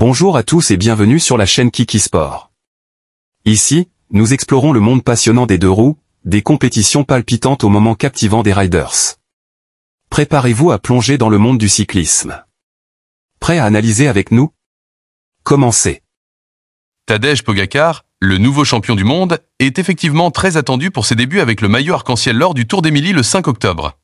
Bonjour à tous et bienvenue sur la chaîne Kiki Sport. Ici, nous explorons le monde passionnant des deux roues, des compétitions palpitantes au moment captivant des riders. Préparez-vous à plonger dans le monde du cyclisme. Prêt à analyser avec nous Commencez. Tadej Pogacar, le nouveau champion du monde, est effectivement très attendu pour ses débuts avec le maillot arc-en-ciel lors du Tour d'Émilie le 5 octobre.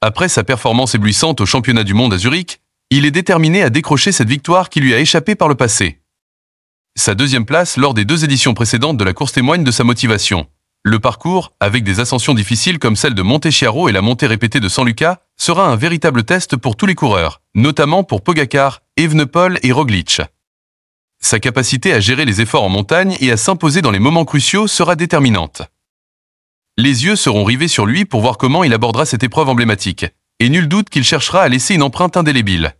Après sa performance éblouissante au championnat du monde à Zurich, il est déterminé à décrocher cette victoire qui lui a échappé par le passé. Sa deuxième place lors des deux éditions précédentes de la course témoigne de sa motivation. Le parcours, avec des ascensions difficiles comme celle de Monte et la montée répétée de San Luca, sera un véritable test pour tous les coureurs, notamment pour Pogacar, Evenepoel et Roglic. Sa capacité à gérer les efforts en montagne et à s'imposer dans les moments cruciaux sera déterminante. Les yeux seront rivés sur lui pour voir comment il abordera cette épreuve emblématique, et nul doute qu'il cherchera à laisser une empreinte indélébile.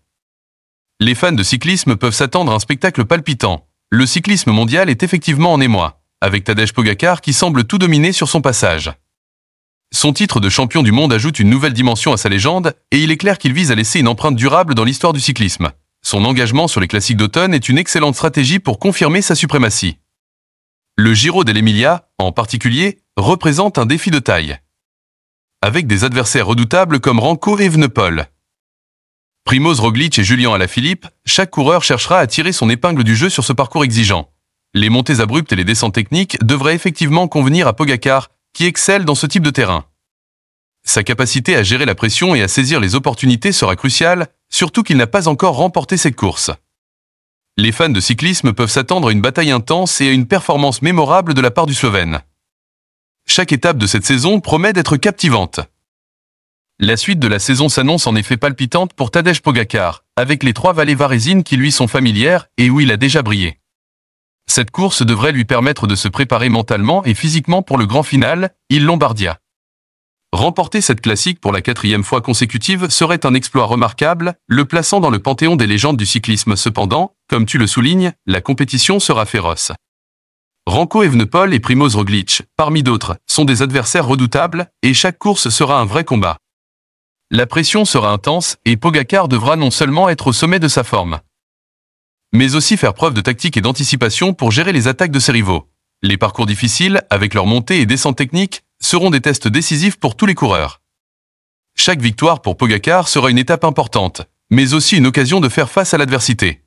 Les fans de cyclisme peuvent s'attendre à un spectacle palpitant. Le cyclisme mondial est effectivement en émoi, avec Tadej Pogacar qui semble tout dominer sur son passage. Son titre de champion du monde ajoute une nouvelle dimension à sa légende, et il est clair qu'il vise à laisser une empreinte durable dans l'histoire du cyclisme. Son engagement sur les classiques d'automne est une excellente stratégie pour confirmer sa suprématie. Le Giro dell'Emilia, en particulier, représente un défi de taille. Avec des adversaires redoutables comme Ranco et Vnepol. Primoz Roglic et Julien Alaphilippe, chaque coureur cherchera à tirer son épingle du jeu sur ce parcours exigeant. Les montées abruptes et les descentes techniques devraient effectivement convenir à Pogacar, qui excelle dans ce type de terrain. Sa capacité à gérer la pression et à saisir les opportunités sera cruciale, surtout qu'il n'a pas encore remporté cette course. Les fans de cyclisme peuvent s'attendre à une bataille intense et à une performance mémorable de la part du Slovène. Chaque étape de cette saison promet d'être captivante. La suite de la saison s'annonce en effet palpitante pour Tadej Pogacar, avec les trois vallées varésines qui lui sont familières et où il a déjà brillé. Cette course devrait lui permettre de se préparer mentalement et physiquement pour le grand final, il Lombardia. Remporter cette classique pour la quatrième fois consécutive serait un exploit remarquable, le plaçant dans le panthéon des légendes du cyclisme. Cependant, comme tu le soulignes, la compétition sera féroce. Ranko Evenepoel et Primoz Roglic, parmi d'autres, sont des adversaires redoutables, et chaque course sera un vrai combat la pression sera intense et Pogacar devra non seulement être au sommet de sa forme, mais aussi faire preuve de tactique et d'anticipation pour gérer les attaques de ses rivaux. Les parcours difficiles, avec leurs montées et descentes techniques, seront des tests décisifs pour tous les coureurs. Chaque victoire pour Pogacar sera une étape importante, mais aussi une occasion de faire face à l'adversité.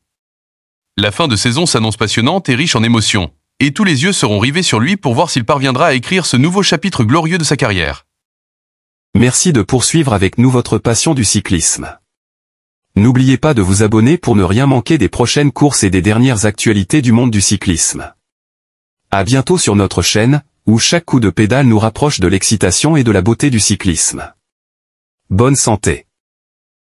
La fin de saison s'annonce passionnante et riche en émotions, et tous les yeux seront rivés sur lui pour voir s'il parviendra à écrire ce nouveau chapitre glorieux de sa carrière. Merci de poursuivre avec nous votre passion du cyclisme. N'oubliez pas de vous abonner pour ne rien manquer des prochaines courses et des dernières actualités du monde du cyclisme. À bientôt sur notre chaîne, où chaque coup de pédale nous rapproche de l'excitation et de la beauté du cyclisme. Bonne santé